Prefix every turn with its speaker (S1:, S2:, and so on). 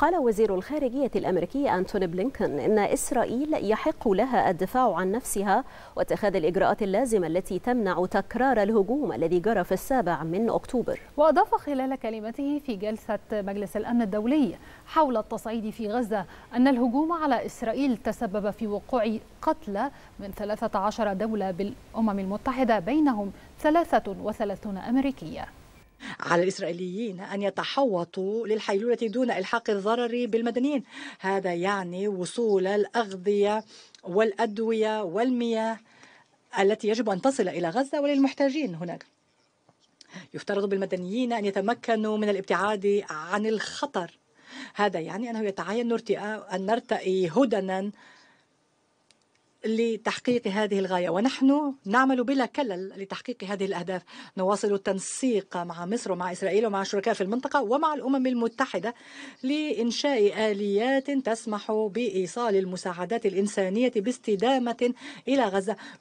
S1: قال وزير الخارجية الأمريكي أنتوني بلينكن إن إسرائيل يحق لها الدفاع عن نفسها واتخاذ الإجراءات اللازمة التي تمنع تكرار الهجوم الذي جرى في السابع من أكتوبر
S2: وأضاف خلال كلمته في جلسة مجلس الأمن الدولي حول التصعيد في غزة أن الهجوم على إسرائيل تسبب في وقوع قتلى من 13 دولة بالأمم المتحدة بينهم 33 أمريكية
S3: على الإسرائيليين أن يتحوطوا للحيلولة دون إلحاق الضرر بالمدنيين هذا يعني وصول الأغذية والأدوية والمياه التي يجب أن تصل إلى غزة وللمحتاجين هناك يفترض بالمدنيين أن يتمكنوا من الابتعاد عن الخطر هذا يعني أنه يتعين أن نرتئي هدنا لتحقيق هذه الغاية ونحن نعمل بلا كلل لتحقيق هذه الأهداف نواصل التنسيق مع مصر ومع إسرائيل ومع الشركاء في المنطقة ومع الأمم المتحدة لإنشاء آليات تسمح بإيصال المساعدات الإنسانية باستدامة إلى غزة